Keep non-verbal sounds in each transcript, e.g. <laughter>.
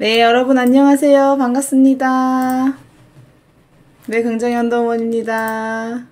네, 여러분 안녕하세요. 반갑습니다. 네, 굉정히 언더원입니다.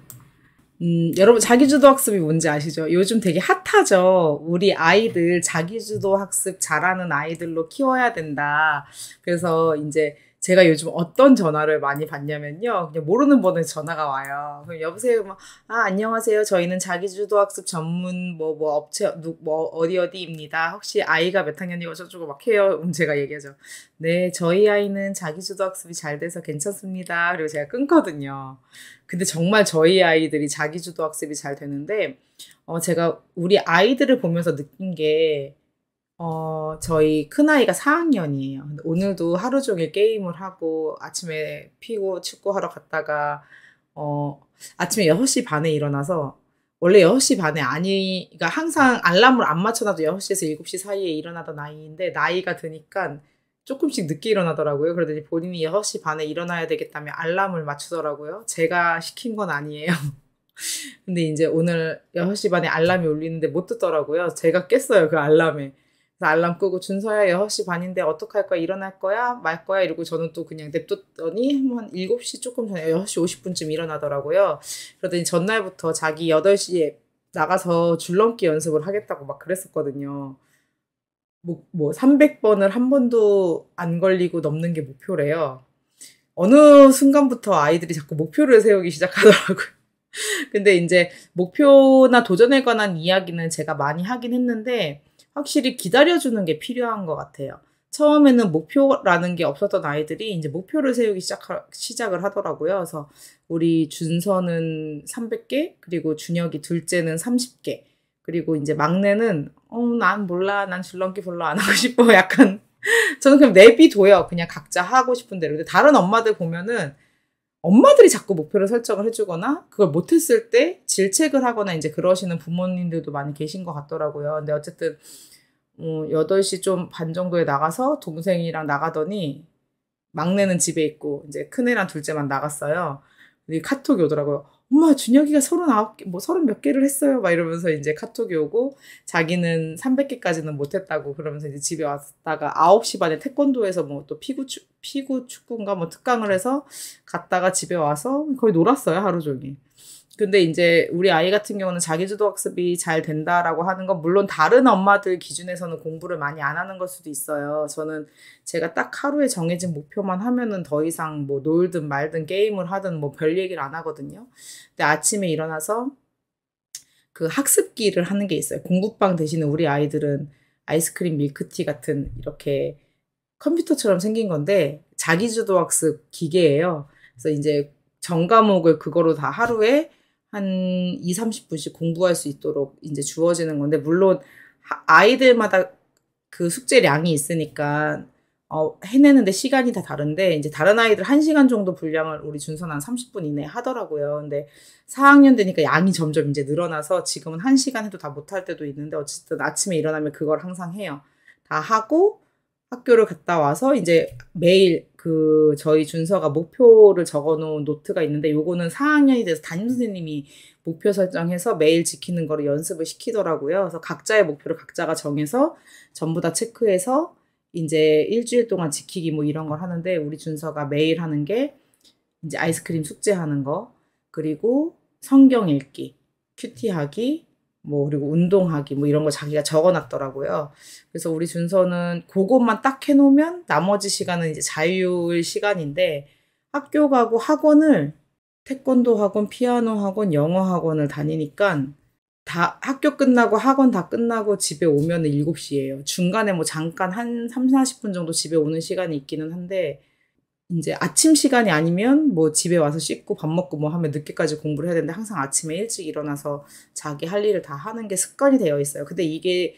음, 여러분 자기주도 학습이 뭔지 아시죠? 요즘 되게 핫하죠. 우리 아이들 자기주도 학습 잘하는 아이들로 키워야 된다. 그래서 이제 제가 요즘 어떤 전화를 많이 받냐면요. 그냥 모르는 번호에 전화가 와요. 그럼 여보세요. 막, 아, 안녕하세요. 저희는 자기주도학습 전문 뭐, 뭐, 업체, 누, 뭐, 어디 어디입니다. 혹시 아이가 몇 학년이고 저쪽으로 막 해요. 음, 제가 얘기하죠. 네, 저희 아이는 자기주도학습이 잘 돼서 괜찮습니다. 그리고 제가 끊거든요. 근데 정말 저희 아이들이 자기주도학습이 잘 되는데, 어, 제가 우리 아이들을 보면서 느낀 게, 어, 저희 큰아이가 4학년이에요. 근데 오늘도 하루 종일 게임을 하고 아침에 피고 축구하러 갔다가 어, 아침에 6시 반에 일어나서 원래 6시 반에 아니, 그러니까 항상 알람을 안 맞춰놔도 6시에서 7시 사이에 일어나던 아이인데 나이가 드니까 조금씩 늦게 일어나더라고요. 그러더니 본인이 6시 반에 일어나야 되겠다며 알람을 맞추더라고요. 제가 시킨 건 아니에요. <laughs> 근데 이제 오늘 6시 반에 알람이 울리는데 못 듣더라고요. 제가 깼어요, 그 알람에. 알람 끄고 준서야 6시 반인데 어떡할 거야 일어날 거야 말 거야 이러고 저는 또 그냥 냅뒀더니 한 7시 조금 전에 6시 50분쯤 일어나더라고요. 그러더니 전날부터 자기 8시에 나가서 줄넘기 연습을 하겠다고 막 그랬었거든요. 뭐, 뭐 300번을 한 번도 안 걸리고 넘는 게 목표래요. 어느 순간부터 아이들이 자꾸 목표를 세우기 시작하더라고요. <laughs> 근데 이제 목표나 도전에 관한 이야기는 제가 많이 하긴 했는데 확실히 기다려주는 게 필요한 것 같아요. 처음에는 목표라는 게 없었던 아이들이 이제 목표를 세우기 시작 하 시작을 하더라고요. 그래서 우리 준서는 300개, 그리고 준혁이 둘째는 30개, 그리고 이제 막내는 어, 난 몰라, 난 줄넘기 별로 안 하고 싶어. <laughs> 약간 저는 그냥 내비둬요. 그냥 각자 하고 싶은 대로. 근데 다른 엄마들 보면은 엄마들이 자꾸 목표를 설정을 해주거나 그걸 못했을 때 질책을 하거나 이제 그러시는 부모님들도 많이 계신 것 같더라고요. 근데 어쨌든 음, 어, 8시 좀 반 정도에 나가서 동생이랑 나가더니 막내는 집에 있고 이제 큰애랑 둘째만 나갔어요. 근데 카톡이 오더라고요. 엄마 준혁이가 서른아홉 개뭐 서른 몇 개를 했어요 막 이러면서 이제 카톡이 오고 자기는 삼백 개까지는 못했다고 그러면서 이제 집에 왔다가 아홉 시 반에 태권도에서 뭐 또 피구 추, 피구 축구인가 뭐 특강을 해서 갔다가 집에 와서 거의 놀았어요 하루 종일 근데 이제 우리 아이 같은 경우는 자기주도 학습이 잘 된다라고 하는 건 물론 다른 엄마들 기준에서는 공부를 많이 안 하는 걸 수도 있어요. 저는 제가 딱 하루에 정해진 목표만 하면은 더 이상 뭐 놀든 말든 게임을 하든 뭐 별 얘기를 안 하거든요. 근데 아침에 일어나서 그 학습기를 하는 게 있어요. 공부방 대신에 우리 아이들은 아이스크림 밀크티 같은 이렇게 컴퓨터처럼 생긴 건데 자기주도 학습 기계예요. 그래서 이제 전 과목을 그거로 다 하루에 한 2, 30분씩 공부할 수 있도록 이제 주어지는 건데, 물론 아이들마다 그 숙제량이 있으니까 어, 해내는데 시간이 다 다른데 이제 다른 아이들 1시간 정도 분량을 우리 준선한 30분 이내에 하더라고요. 근데 4학년 되니까 양이 점점 이제 늘어나서 지금은 1시간 해도 다 못할 때도 있는데 어쨌든 아침에 일어나면 그걸 항상 해요. 다 하고 학교를 갔다 와서 이제 매일 그 저희 준서가 목표를 적어놓은 노트가 있는데 요거는 4학년이 돼서 담임 선생님이 목표 설정해서 매일 지키는 거를 연습을 시키더라고요. 그래서 각자의 목표를 각자가 정해서 전부 다 체크해서 이제 일주일 동안 지키기 뭐 이런 걸 하는데 우리 준서가 매일 하는 게 이제 아이스크림 숙제하는 거 그리고 성경 읽기, 큐티하기, 뭐 그리고 운동하기 뭐 이런 거 자기가 적어놨더라고요. 그래서 우리 준서는 그것만 딱 해놓으면 나머지 시간은 이제 자유의 시간인데 학교 가고 학원을 태권도 학원, 피아노 학원, 영어 학원을 다니니까 다 학교 끝나고 학원 다 끝나고 집에 오면은 7시예요. 중간에 뭐 잠깐 한 3, 40분 정도 집에 오는 시간이 있기는 한데 이제 아침 시간이 아니면 뭐 집에 와서 씻고 밥 먹고 뭐 하면 늦게까지 공부를 해야 되는데 항상 아침에 일찍 일어나서 자기 할 일을 다 하는 게 습관이 되어 있어요. 근데 이게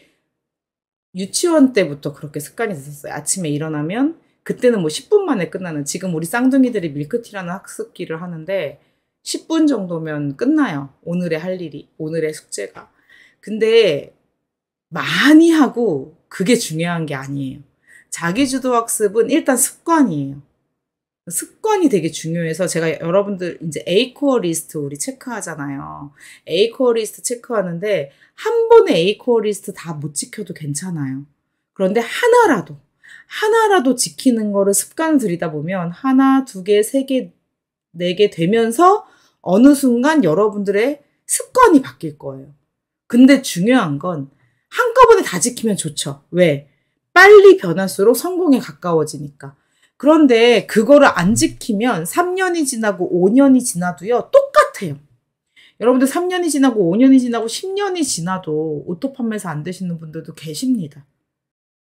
유치원 때부터 그렇게 습관이 됐었어요. 아침에 일어나면 그때는 뭐 10분 만에 끝나는 지금 우리 쌍둥이들이 밀크티라는 학습기를 하는데 10분 정도면 끝나요. 오늘의 할 일이, 오늘의 숙제가. 근데 많이 하고 그게 중요한 게 아니에요. 자기주도 학습은 일단 습관이에요. 습관이 되게 중요해서 제가 여러분들 이제 에이코어 리스트 우리 체크하잖아요. 에이코어 리스트 체크하는데 한 번에 에이코어 리스트 다 못 지켜도 괜찮아요. 그런데 하나라도 하나라도 지키는 거를 습관을 들이다 보면 하나, 두 개, 세 개, 네 개 되면서 어느 순간 여러분들의 습관이 바뀔 거예요. 근데 중요한 건 한꺼번에 다 지키면 좋죠. 왜? 빨리 변할수록 성공에 가까워지니까. 그런데 그거를 안 지키면 3년이 지나고 5년이 지나도요, 똑같아요. 여러분들 3년이 지나고 5년이 지나고 10년이 지나도 오토 판매사 안 되시는 분들도 계십니다.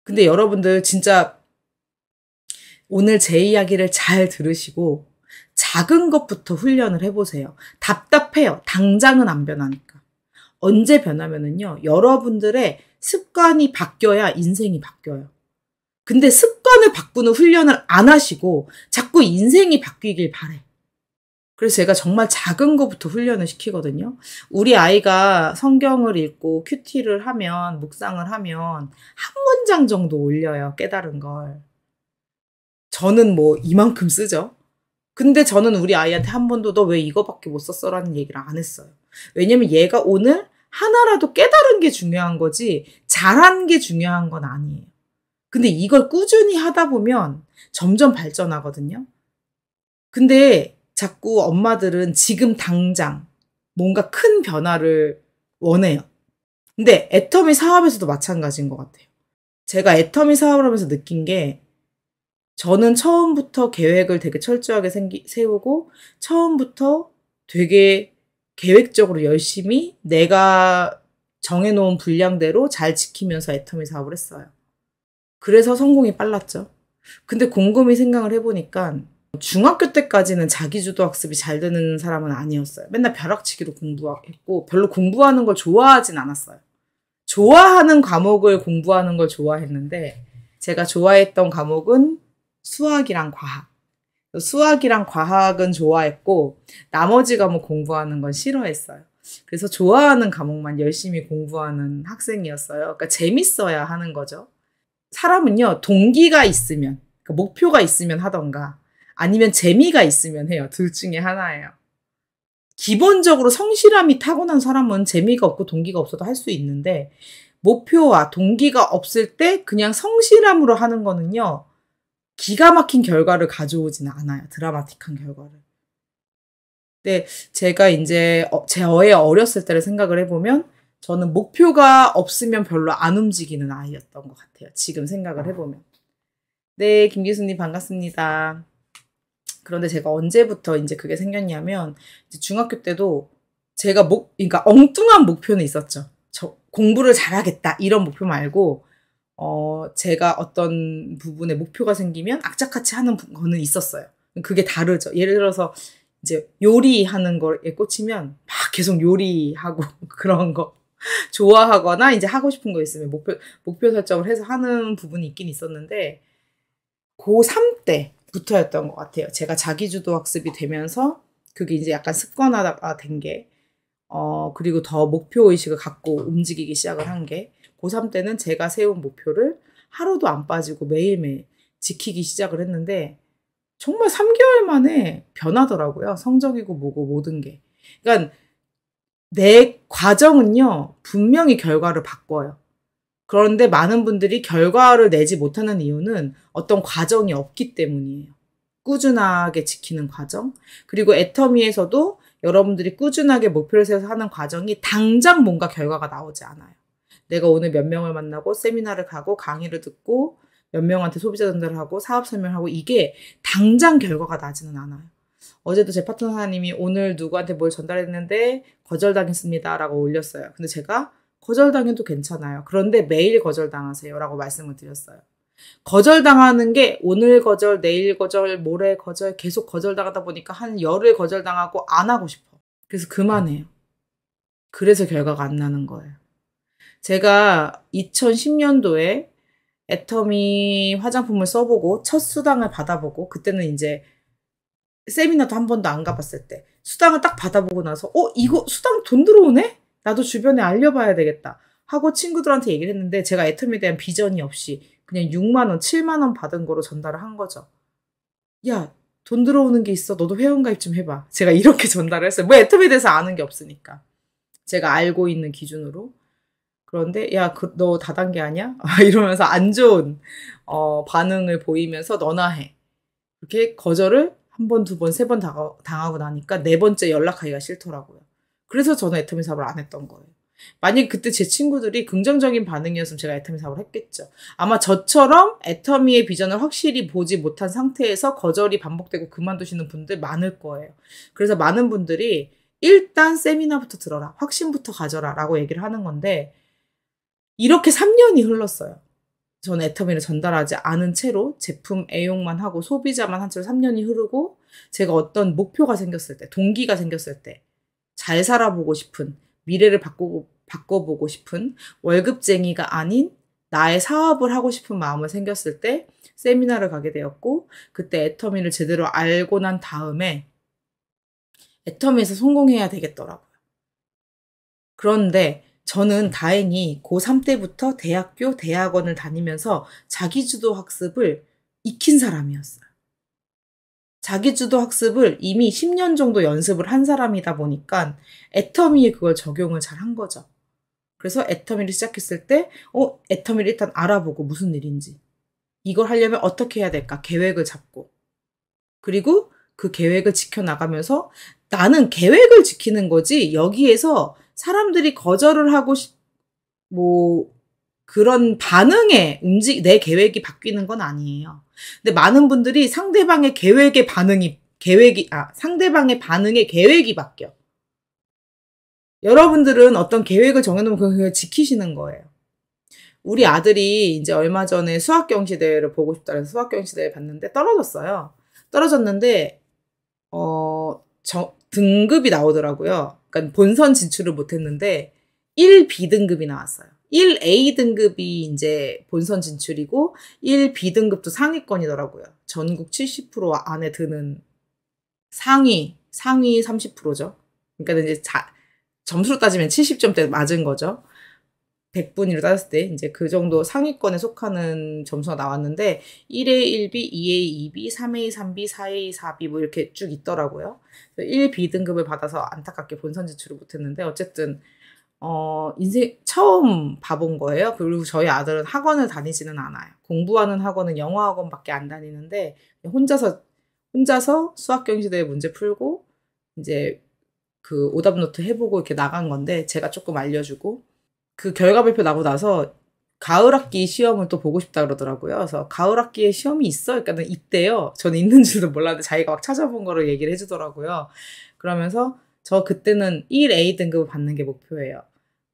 근데 여러분들 진짜 오늘 제 이야기를 잘 들으시고 작은 것부터 훈련을 해보세요. 답답해요. 당장은 안 변하니까. 언제 변하면은요, 여러분들의 습관이 바뀌어야 인생이 바뀌어요. 근데 습관을 바꾸는 훈련을 안 하시고 자꾸 인생이 바뀌길 바래. 그래서 제가 정말 작은 것부터 훈련을 시키거든요. 우리 아이가 성경을 읽고 큐티를 하면, 묵상을 하면 한 문장 정도 올려요. 깨달은 걸. 저는 뭐 이만큼 쓰죠. 근데 저는 우리 아이한테 한 번도 너 왜 이거밖에 못 썼어라는 얘기를 안 했어요. 왜냐면 얘가 오늘 하나라도 깨달은 게 중요한 거지 잘한 게 중요한 건 아니에요. 근데 이걸 꾸준히 하다 보면 점점 발전하거든요. 근데 자꾸 엄마들은 지금 당장 뭔가 큰 변화를 원해요. 근데 애터미 사업에서도 마찬가지인 것 같아요. 제가 애터미 사업을 하면서 느낀 게 저는 처음부터 계획을 되게 철저하게 생기, 세우고 처음부터 되게 계획적으로 열심히 내가 정해놓은 분량대로 잘 지키면서 애터미 사업을 했어요. 그래서 성공이 빨랐죠. 근데 곰곰이 생각을 해보니까 중학교 때까지는 자기주도 학습이 잘 되는 사람은 아니었어요. 맨날 벼락치기로 공부했고 별로 공부하는 걸 좋아하진 않았어요. 좋아하는 과목을 공부하는 걸 좋아했는데 제가 좋아했던 과목은 수학이랑 과학. 수학이랑 과학은 좋아했고 나머지 과목 뭐 공부하는 건 싫어했어요. 그래서 좋아하는 과목만 열심히 공부하는 학생이었어요. 그러니까 재밌어야 하는 거죠. 사람은요, 동기가 있으면, 그러니까 목표가 있으면 하던가, 아니면 재미가 있으면 해요. 둘 중에 하나예요. 기본적으로 성실함이 타고난 사람은 재미가 없고 동기가 없어도 할 수 있는데, 목표와 동기가 없을 때 그냥 성실함으로 하는 거는요, 기가 막힌 결과를 가져오지는 않아요. 드라마틱한 결과를. 근데 제가 이제 어, 제어의 어렸을 때를 생각을 해보면 저는 목표가 없으면 별로 안 움직이는 아이였던 것 같아요. 지금 생각을 아. 해보면. 네, 김 교수님 반갑습니다. 그런데 제가 언제부터 이제 그게 생겼냐면 이제 중학교 때도 제가 목 그러니까 엉뚱한 목표는 있었죠. 저 공부를 잘하겠다 이런 목표 말고 어 제가 어떤 부분에 목표가 생기면 악착같이 하는 거는 있었어요. 그게 다르죠. 예를 들어서 이제 요리하는 거에 꽂히면 막 계속 요리하고 <laughs> 그런 거 <laughs> 좋아하거나 이제 하고 싶은 거 있으면 목표, 목표 설정을 해서 하는 부분이 있긴 있었는데, 고3 때부터였던 것 같아요. 제가 자기주도 학습이 되면서 그게 이제 약간 습관화가 된 게, 어, 그리고 더 목표의식을 갖고 움직이기 시작을 한 게, 고3 때는 제가 세운 목표를 하루도 안 빠지고 매일매일 지키기 시작을 했는데, 정말 3개월 만에 변하더라고요. 성적이고 뭐고 모든 게. 그러니까 내 과정은요, 분명히 결과를 바꿔요. 그런데 많은 분들이 결과를 내지 못하는 이유는 어떤 과정이 없기 때문이에요. 꾸준하게 지키는 과정. 그리고 애터미에서도 여러분들이 꾸준하게 목표를 세워서 하는 과정이 당장 뭔가 결과가 나오지 않아요. 내가 오늘 몇 명을 만나고 세미나를 가고 강의를 듣고 몇 명한테 소비자 전달을 하고 사업 설명을 하고 이게 당장 결과가 나지는 않아요. 어제도 제 파트너사님이 오늘 누구한테 뭘 전달했는데 거절당했습니다라고 올렸어요. 근데 제가 거절당해도 괜찮아요. 그런데 매일 거절당하세요라고 말씀을 드렸어요. 거절당하는 게 오늘 거절, 내일 거절, 모레 거절 계속 거절당하다 보니까 한 열흘 거절당하고 안 하고 싶어. 그래서 그만해요. 그래서 결과가 안 나는 거예요. 제가 2010년도에 애터미 화장품을 써보고 첫 수당을 받아보고 그때는 이제 세미나도 한 번도 안 가봤을 때 수당을 딱 받아보고 나서 어 이거 수당 돈 들어오네? 나도 주변에 알려봐야 되겠다 하고 친구들한테 얘기를 했는데 제가 애텀에 대한 비전이 없이 그냥 6만 원, 7만 원 받은 거로 전달을 한 거죠. 야, 돈 들어오는 게 있어. 너도 회원가입 좀 해봐. 제가 이렇게 <laughs> 전달을 했어요. 뭐 애텀에 대해서 아는 게 없으니까. 제가 알고 있는 기준으로. 그런데 야, 그, 너 다단계 아니야? <laughs> 이러면서 안 좋은 어, 반응을 보이면서 너나 해. 이렇게 거절을 한 번, 두 번, 세 번 당하고 나니까 네 번째 연락하기가 싫더라고요. 그래서 저는 애터미 사업을 안 했던 거예요. 만약 그때 제 친구들이 긍정적인 반응이었으면 제가 애터미 사업을 했겠죠. 아마 저처럼 애터미의 비전을 확실히 보지 못한 상태에서 거절이 반복되고 그만두시는 분들 많을 거예요. 그래서 많은 분들이 일단 세미나부터 들어라, 확신부터 가져라 라고 얘기를 하는 건데, 이렇게 3년이 흘렀어요. 전 애터미를 전달하지 않은 채로 제품 애용만 하고 소비자만 한 채로 3년이 흐르고 제가 어떤 목표가 생겼을 때, 동기가 생겼을 때, 잘 살아보고 싶은, 미래를 바꾸고, 바꿔보고 싶은 월급쟁이가 아닌 나의 사업을 하고 싶은 마음을 생겼을 때 세미나를 가게 되었고, 그때 애터미를 제대로 알고 난 다음에 애터미에서 성공해야 되겠더라고요. 그런데 저는 다행히 고3 때부터 대학교, 대학원을 다니면서 자기주도 학습을 익힌 사람이었어요. 자기주도 학습을 이미 10년 정도 연습을 한 사람이다 보니까 애터미에 그걸 적용을 잘 한 거죠. 그래서 애터미를 시작했을 때, 어, 애터미를 일단 알아보고 무슨 일인지. 이걸 하려면 어떻게 해야 될까? 계획을 잡고. 그리고 그 계획을 지켜나가면서 나는 계획을 지키는 거지 여기에서 사람들이 거절을 하고 싶, 뭐 그런 반응에 움직 내 계획이 바뀌는 건 아니에요. 근데 많은 분들이 상대방의 계획에 반응이 계획이 아 상대방의 반응에 계획이 바뀌어. 여러분들은 어떤 계획을 정해놓으면 그걸 지키시는 거예요. 우리 아들이 이제 얼마 전에 수학 경시 대회를 보고 싶다는 수학 경시 대회 봤는데 떨어졌어요. 떨어졌는데 어 저, 등급이 나오더라고요. 그러니까 본선 진출을 못했는데 1B 등급이 나왔어요. 1A 등급이 이제 본선 진출이고 1B 등급도 상위권이더라고요. 전국 70% 안에 드는 상위 상위 30%죠. 그러니까 이제 자, 점수로 따지면 70점대 맞은 거죠. 100분위로 따졌을 때 이제 그 정도 상위권에 속하는 점수가 나왔는데 1A, 1B, 2A, 2B, 3A, 3B, 4A, 4B 뭐 이렇게 쭉 있더라고요. 1B 등급을 받아서 안타깝게 본선 제출을 못했는데 어쨌든 어, 인생 처음 봐본 거예요. 그리고 저희 아들은 학원을 다니지는 않아요. 공부하는 학원은 영어 학원밖에 안 다니는데 혼자서 혼자서 수학 경시대회 문제 풀고 이제 그 오답 노트 해보고 이렇게 나간 건데 제가 조금 알려주고 그 결과 발표 나고 나서 가을 학기 시험을 또 보고 싶다 그러더라고요. 그래서 가을 학기에 시험이 있어. 그러니까 는있대요 저는 있는 줄도 몰랐는데 자기가 막 찾아본 거를 얘기를 해주더라고요. 그러면서 저 그때는 1A 등급을 받는 게 목표예요.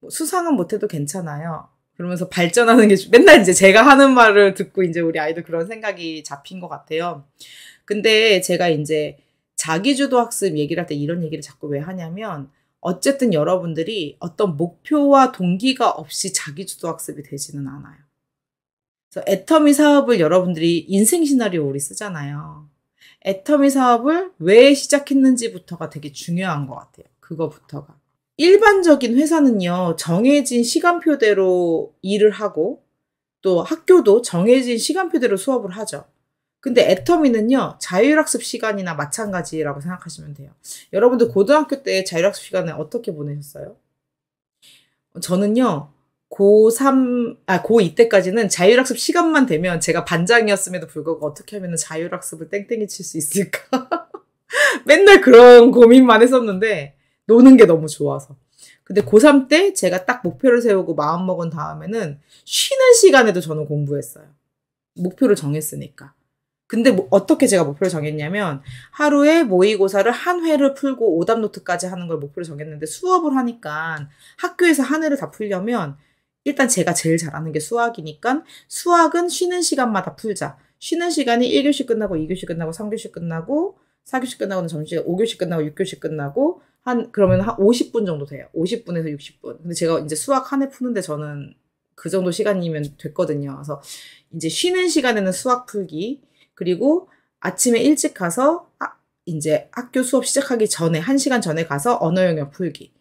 뭐 수상은 못해도 괜찮아요. 그러면서 발전하는 게 맨날 이제 제가 하는 말을 듣고 이제 우리 아이들 그런 생각이 잡힌 것 같아요. 근데 제가 이제 자기주도 학습 얘기를 할 때 이런 얘기를 자꾸 왜 하냐면 어쨌든 여러분들이 어떤 목표와 동기가 없이 자기주도 학습이 되지는 않아요. 그래서 애터미 사업을 여러분들이 인생 시나리오 우리 쓰잖아요. 애터미 사업을 왜 시작했는지부터가 되게 중요한 것 같아요. 그거부터가. 일반적인 회사는요, 정해진 시간표대로 일을 하고, 또 학교도 정해진 시간표대로 수업을 하죠. 근데 애터미는요, 자율학습 시간이나 마찬가지라고 생각하시면 돼요. 여러분들 고등학교 때 자율학습 시간을 어떻게 보내셨어요? 저는요, 고3, 아, 고2 때까지는 자율학습 시간만 되면 제가 반장이었음에도 불구하고 어떻게 하면 자율학습을 땡땡이 칠 수 있을까? <laughs> 맨날 그런 고민만 했었는데, 노는 게 너무 좋아서. 근데 고3 때 제가 딱 목표를 세우고 마음먹은 다음에는 쉬는 시간에도 저는 공부했어요. 목표를 정했으니까. 근데 뭐 어떻게 제가 목표를 정했냐면 하루에 모의고사를 한 회를 풀고 오답 노트까지 하는 걸 목표로 정했는데 수업을 하니까 학교에서 한 회를 다 풀려면 일단 제가 제일 잘하는 게 수학이니까 수학은 쉬는 시간마다 풀자. 쉬는 시간이 1교시 끝나고 2교시 끝나고 3교시 끝나고 4교시 끝나고는 점심 5교시 끝나고 6교시 끝나고 한 그러면 한 50분 정도 돼요. 50분에서 60분. 근데 제가 이제 수학 한 해 푸는데 저는 그 정도 시간이면 됐거든요. 그래서 이제 쉬는 시간에는 수학 풀기, 그리고 아침에 일찍 가서 아, 이제 학교 수업 시작하기 전에 1시간 전에 가서 언어 영역 풀기.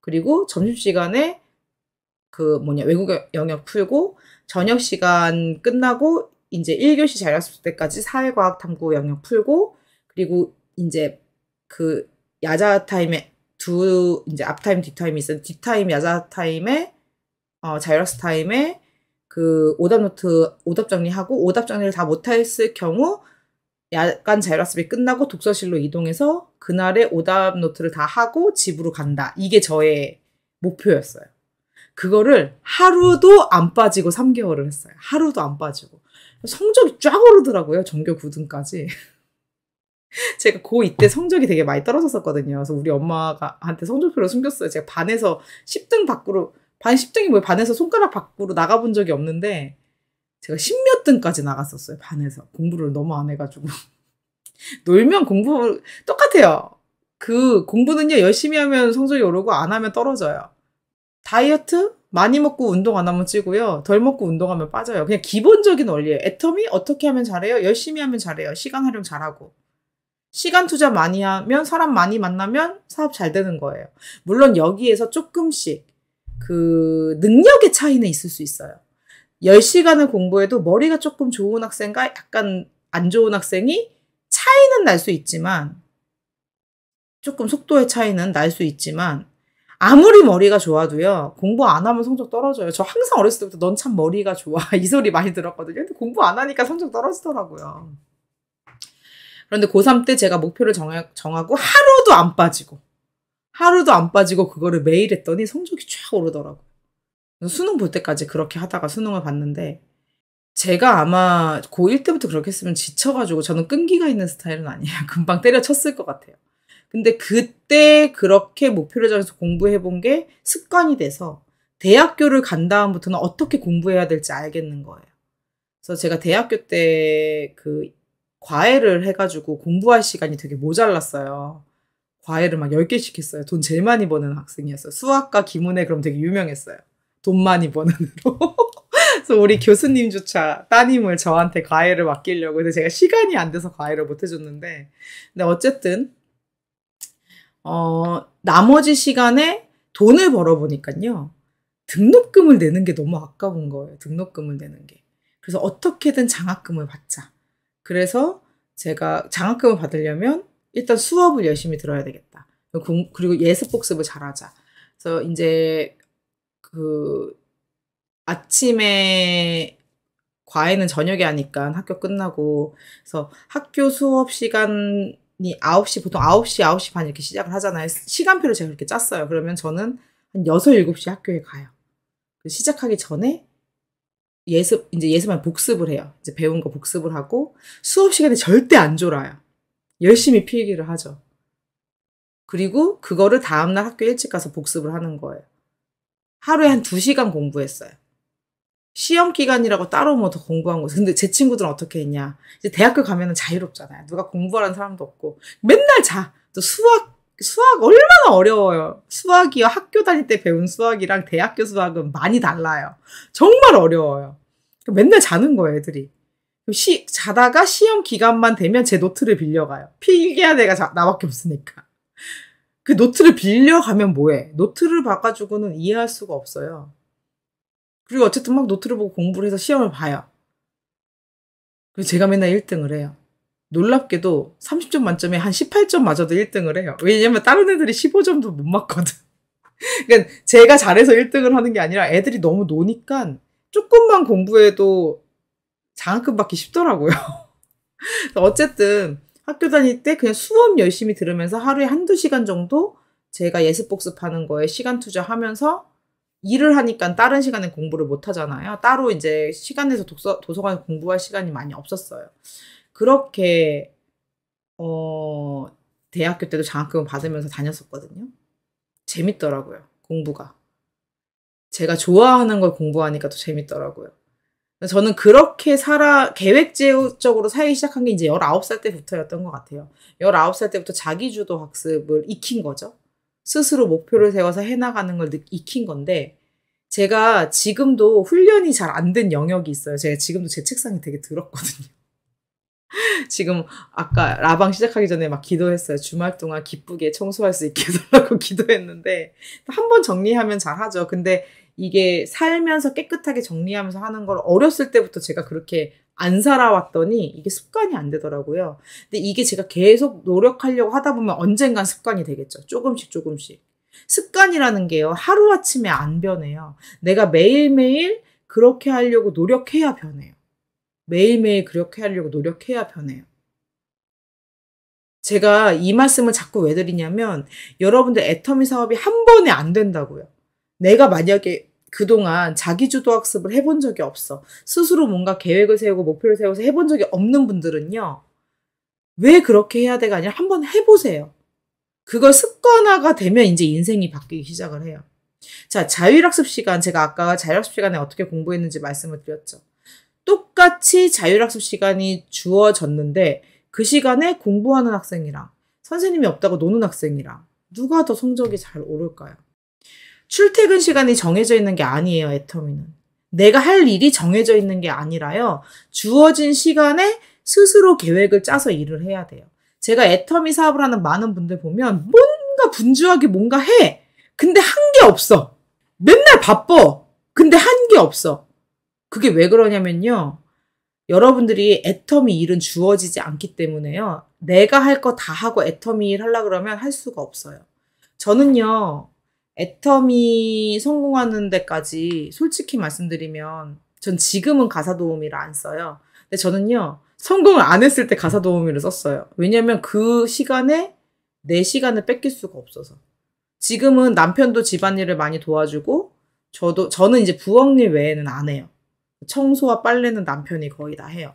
그리고 점심시간에 그 뭐냐 외국 영역 풀고 저녁 시간 끝나고 이제 1교시 자료학습 때까지 사회과학 탐구 영역 풀고 그리고 이제 그 야자 타임에 두 이제 앞타임 뒷타임이 있어요. 뒷타임 야자 타임에 어 자율학습 타임에 그 오답 노트 오답 정리하고 오답 정리를 다 못했을 경우 약간 자율학습이 끝나고 독서실로 이동해서 그날의 오답 노트를 다 하고 집으로 간다. 이게 저의 목표였어요. 그거를 하루도 안 빠지고 3개월을 했어요. 하루도 안 빠지고. 성적이 쫙 오르더라고요. 전교 9등까지. <laughs> 제가 고2 때 성적이 되게 많이 떨어졌었거든요. 그래서 우리 엄마가 한테 성적표를 숨겼어요. 제가 반에서 10등 밖으로 반 10등이 뭐 반에서 손가락 밖으로 나가본 적이 없는데 제가 10몇 등까지 나갔었어요. 반에서. 공부를 너무 안 해가지고. <laughs> 놀면 공부 똑같아요. 그 공부는요. 열심히 하면 성적이 오르고 안 하면 떨어져요. 다이어트 많이 먹고 운동 안 하면 찌고요. 덜 먹고 운동하면 빠져요. 그냥 기본적인 원리예요. 애텀이 어떻게 하면 잘해요? 열심히 하면 잘해요. 시간 활용 잘하고. 시간 투자 많이 하면 사람 많이 만나면 사업 잘 되는 거예요. 물론 여기에서 조금씩 그 능력의 차이는 있을 수 있어요. 10시간을 공부해도 머리가 조금 좋은 학생과 약간 안 좋은 학생이 차이는 날 수 있지만 조금 속도의 차이는 날 수 있지만 아무리 머리가 좋아도요 공부 안 하면 성적 떨어져요. 저 항상 어렸을 때부터 넌 참 머리가 좋아 <laughs> 이 소리 많이 들었거든요. 근데 공부 안 하니까 성적 떨어지더라고요. 그런데 고3 때 제가 목표를 정하, 고 하루도 안 빠지고 하루도 안 빠지고 그거를 매일 했더니 성적이 쫙 오르더라고요. 수능 볼 때까지 그렇게 하다가 수능을 봤는데 제가 아마 고1 때부터 그렇게 했으면 지쳐가지고 저는 끈기가 있는 스타일은 아니에요. <laughs> 금방 때려쳤을 것 같아요. 근데 그때 그렇게 목표를 정해서 공부해본 게 습관이 돼서 대학교를 간 다음부터는 어떻게 공부해야 될지 알겠는 거예요. 그래서 제가 대학교 때 그 과외를 해가지고 공부할 시간이 되게 모자랐어요. 과외를 막 10개씩 했어요. 돈 제일 많이 버는 학생이었어요. 수학과 기문에 그럼 되게 유명했어요. 돈 많이 버는 으로. <laughs> 그래서 우리 교수님조차 따님을 저한테 과외를 맡기려고. 근데 제가 시간이 안 돼서 과외를 못 해줬는데. 근데 어쨌든, 어, 나머지 시간에 돈을 벌어보니까요. 등록금을 내는 게 너무 아까운 거예요. 등록금을 내는 게. 그래서 어떻게든 장학금을 받자. 그래서 제가 장학금을 받으려면 일단 수업을 열심히 들어야 되겠다. 그리고 예습 복습을 잘하자. 그래서 이제 그 아침에 과외는 저녁에 하니까 학교 끝나고 그래서 학교 수업 시간이 9시 보통 9시 9시 반 이렇게 시작을 하잖아요. 시간표를 제가 그렇게 짰어요. 그러면 저는 한 6, 7시 학교에 가요. 그 시작하기 전에 예습 이제 예습만 복습을 해요. 이제 배운 거 복습을 하고 수업 시간에 절대 안 졸아요. 열심히 필기를 하죠. 그리고 그거를 다음날 학교 일찍 가서 복습을 하는 거예요. 하루에 한 2시간 공부했어요. 시험 기간이라고 따로 뭐 더 공부한 거죠. 근데 제 친구들은 어떻게 했냐. 이제 대학교 가면 은 자유롭잖아요. 누가 공부하는 사람도 없고. 맨날 자. 또 수학, 수학 얼마나 어려워요. 수학이요. 학교 다닐 때 배운 수학이랑 대학교 수학은 많이 달라요. 정말 어려워요. 맨날 자는 거예요, 애들이. 시, 자다가 시험 기간만 되면 제 노트를 빌려가요. 필기한 내가 자, 나밖에 없으니까. 그 노트를 빌려가면 뭐해? 노트를 봐가지고는 이해할 수가 없어요. 그리고 어쨌든 막 노트를 보고 공부를 해서 시험을 봐요. 그리고 제가 맨날 1등을 해요. 놀랍게도 30점 만점에 한 18점 맞아도 1등을 해요. 왜냐면 다른 애들이 15점도 못 맞거든. <laughs> 그러니까 제가 잘해서 1등을 하는 게 아니라 애들이 너무 노니까 조금만 공부해도 장학금 받기 쉽더라고요. <laughs> 어쨌든 학교 다닐 때 그냥 수업 열심히 들으면서 하루에 한두 시간 정도 제가 예습 복습하는 거에 시간 투자하면서 일을 하니까 다른 시간에 공부를 못 하잖아요. 따로 이제 시간 에서 독서, 도서관에 공부할 시간이 많이 없었어요. 그렇게, 어, 대학교 때도 장학금을 받으면서 다녔었거든요. 재밌더라고요, 공부가. 제가 좋아하는 걸 공부하니까 또 재밌더라고요. 저는 그렇게 살아, 계획적으로 살기 시작한 게 이제 19살 때부터였던 것 같아요. 19살 때부터 자기주도 학습을 익힌 거죠. 스스로 목표를 세워서 해나가는 걸 익힌 건데, 제가 지금도 훈련이 잘 안 된 영역이 있어요. 제가 지금도 제책상에 되게 들었거든요 <laughs> 지금 아까 라방 시작하기 전에 막 기도했어요. 주말 동안 기쁘게 청소할 수 있게 해달라고 <laughs> 기도했는데 한 번 정리하면 잘하죠. 근데 이게 살면서 깨끗하게 정리하면서 하는 걸 어렸을 때부터 제가 그렇게 안 살아왔더니 이게 습관이 안 되더라고요. 근데 이게 제가 계속 노력하려고 하다 보면 언젠간 습관이 되겠죠. 조금씩 조금씩. 습관이라는 게요. 하루아침에 안 변해요. 내가 매일매일 그렇게 하려고 노력해야 변해요. 매일매일 그렇게 하려고 노력해야 변해요. 제가 이 말씀을 자꾸 왜 드리냐면 여러분들 애터미 사업이 한 번에 안 된다고요. 내가 만약에 그동안 자기주도 학습을 해본 적이 없어. 스스로 뭔가 계획을 세우고 목표를 세워서 해본 적이 없는 분들은요. 왜 그렇게 해야 돼가 아니라 한번 해보세요. 그걸 습관화가 되면 이제 인생이 바뀌기 시작을 해요. 자, 자율학습 시간. 제가 아까 자율학습 시간에 어떻게 공부했는지 말씀을 드렸죠. 똑같이 자율학습 시간이 주어졌는데 그 시간에 공부하는 학생이랑 선생님이 없다고 노는 학생이랑 누가 더 성적이 잘 오를까요? 출퇴근 시간이 정해져 있는 게 아니에요, 애터미는. 내가 할 일이 정해져 있는 게 아니라요. 주어진 시간에 스스로 계획을 짜서 일을 해야 돼요. 제가 애터미 사업을 하는 많은 분들 보면 뭔가 분주하게 뭔가 해. 근데 한 게 없어. 맨날 바빠. 근데 한 게 없어. 그게 왜 그러냐면요. 여러분들이 애터미 일은 주어지지 않기 때문에요. 내가 할 거 다 하고 애터미일 하려고 그러면 할 수가 없어요. 저는요. 애터미 성공하는 데까지 솔직히 말씀드리면 전 지금은 가사 도우미를 안 써요. 근데 저는요. 성공을 안 했을 때 가사 도우미를 썼어요. 왜냐면 그 시간에 내 시간을 뺏길 수가 없어서. 지금은 남편도 집안일을 많이 도와주고 저도 저는 이제 부엌일 외에는 안 해요. 청소와 빨래는 남편이 거의 다 해요.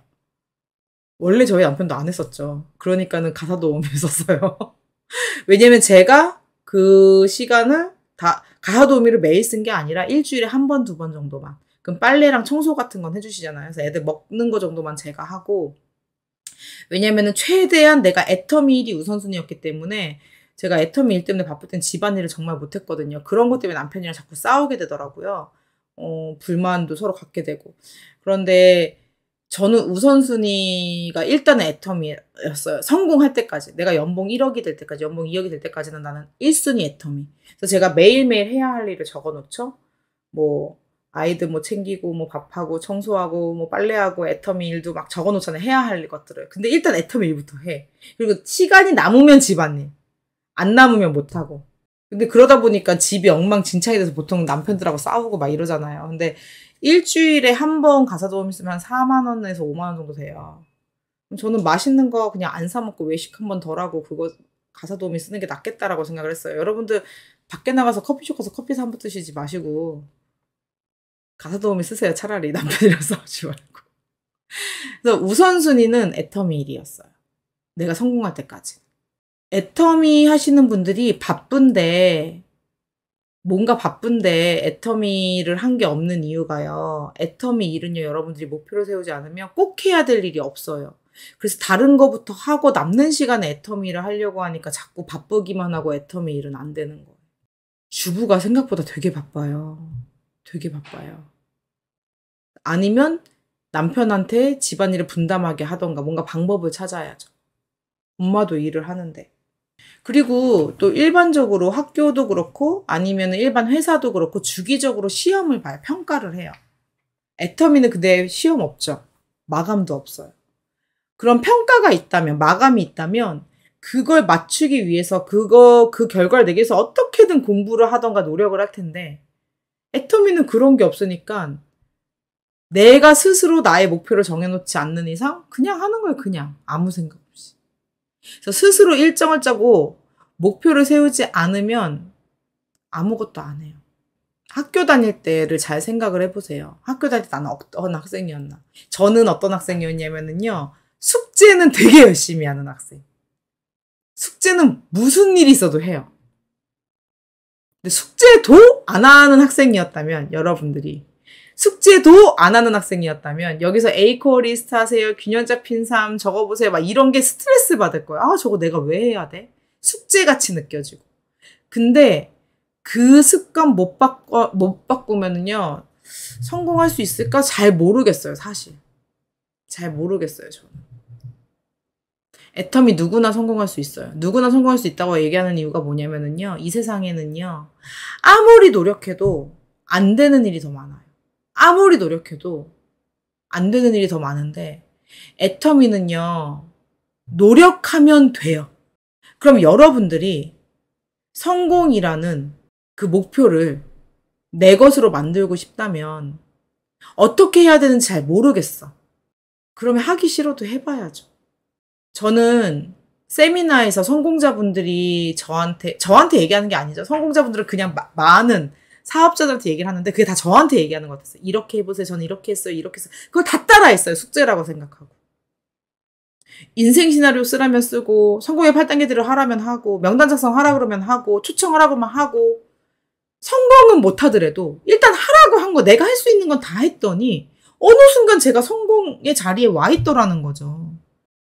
원래 저희 남편도 안 했었죠. 그러니까는 가사도 오면서써요 <laughs> 왜냐면 제가 그 시간을 다 가사 도우미를 매일 쓴 게 아니라 일주일에 한 번, 두 번 정도만. 그럼 빨래랑 청소 같은 건 해주시잖아요. 그래서 애들 먹는 거 정도만 제가 하고. 왜냐면은 최대한 내가 애터미일이 우선순위였기 때문에 제가 애터미일 때문에 바쁠 땐 집안일을 정말 못했거든요. 그런 것 때문에 남편이랑 자꾸 싸우게 되더라고요. 어, 불만도 서로 갖게 되고. 그런데 저는 우선순위가 일단애터미였어요 성공할 때까지. 내가 연봉 1억이 될 때까지, 연봉 2억이 될 때까지는 나는 1순위 애터미 그래서 제가 매일매일 해야 할 일을 적어 놓죠. 뭐, 아이들 뭐 챙기고, 뭐 밥하고, 청소하고, 뭐 빨래하고, 애터미 일도 막 적어 놓잖아요. 해야 할 것들을. 근데 일단 애터미 일부터 해. 그리고 시간이 남으면 집안일. 안 남으면 못하고. 근데 그러다 보니까 집이 엉망진창이 돼서 보통 남편들하고 싸우고 막 이러잖아요. 근데 일주일에 한 번 가사 도우미 쓰면 4만 원에서 5만 원 정도 돼요. 저는 맛있는 거 그냥 안 사 먹고 외식 한 번 덜 하고 그거 가사 도우미 쓰는 게 낫겠다라고 생각을 했어요. 여러분들 밖에 나가서 커피숍 가서 커피 사한번 드시지 마시고 가사 도우미 쓰세요. 차라리 남편이랑 <laughs> 싸우지 말고. 그래서 우선순위는 애터미일이었어요. 내가 성공할 때까지. 애터미 하시는 분들이 바쁜데 뭔가 바쁜데 애터미를 한 게 없는 이유가요. 애터미 일은요 여러분들이 목표로 세우지 않으면 꼭 해야 될 일이 없어요. 그래서 다른 거부터 하고 남는 시간에 애터미를 하려고 하니까 자꾸 바쁘기만 하고 애터미 일은 안 되는 거예요. 주부가 생각보다 되게 바빠요. 되게 바빠요. 아니면 남편한테 집안일을 분담하게 하던가 뭔가 방법을 찾아야죠. 엄마도 일을 하는데. 그리고 또 일반적으로 학교도 그렇고 아니면 일반 회사도 그렇고 주기적으로 시험을 봐요. 평가를 해요. 애터미는 근데 시험 없죠. 마감도 없어요. 그런 평가가 있다면, 마감이 있다면 그걸 맞추기 위해서 그거, 그 결과를 내기 위해서 어떻게든 공부를 하던가 노력을 할 텐데 애터미는 그런 게 없으니까 내가 스스로 나의 목표를 정해놓지 않는 이상 그냥 하는 거예요. 그냥 아무 생각 스스로 일정을 짜고 목표를 세우지 않으면 아무것도 안 해요. 학교 다닐 때를 잘 생각을 해보세요. 학교 다닐 때 나는 어떤 학생이었나. 저는 어떤 학생이었냐면요. 숙제는 되게 열심히 하는 학생. 숙제는 무슨 일이 있어도 해요. 근데 숙제도 안 하는 학생이었다면 여러분들이 숙제도 안 하는 학생이었다면 여기서 에이코 리스트 하세요, 균형 잡힌 삶 적어보세요 막 이런 게 스트레스 받을 거예요. 아 저거 내가 왜 해야 돼? 숙제같이 느껴지고. 근데 그 습관 못 바꿔 못 바꾸면은요 성공할 수 있을까 잘 모르겠어요 사실. 잘 모르겠어요 저는. 애텀이 누구나 성공할 수 있어요. 누구나 성공할 수 있다고 얘기하는 이유가 뭐냐면은요 이 세상에는요 아무리 노력해도 안 되는 일이 더 많아요. 아무리 노력해도 안 되는 일이 더 많은데 애터미는요, 노력하면 돼요. 그럼 여러분들이 성공이라는 그 목표를 내 것으로 만들고 싶다면 어떻게 해야 되는지 잘 모르겠어. 그러면 하기 싫어도 해봐야죠. 저는 세미나에서 성공자분들이 저한테, 저한테 얘기하는 게 아니죠. 성공자분들은 그냥 마, 많은 사업자들한테 얘기를 하는데 그게 다 저한테 얘기하는 것 같았어요. 이렇게 해보세요. 저는 이렇게 했어요. 이렇게 했어요. 그걸 다 따라했어요. 숙제라고 생각하고. 인생 시나리오 쓰라면 쓰고 성공의 8단계들을 하라면 하고 명단 작성하라 그러면 하고 초청하라고만 하고 성공은 못하더라도 일단 하라고 한 거 내가 할 수 있는 건 다 했더니 어느 순간 제가 성공의 자리에 와 있더라는 거죠.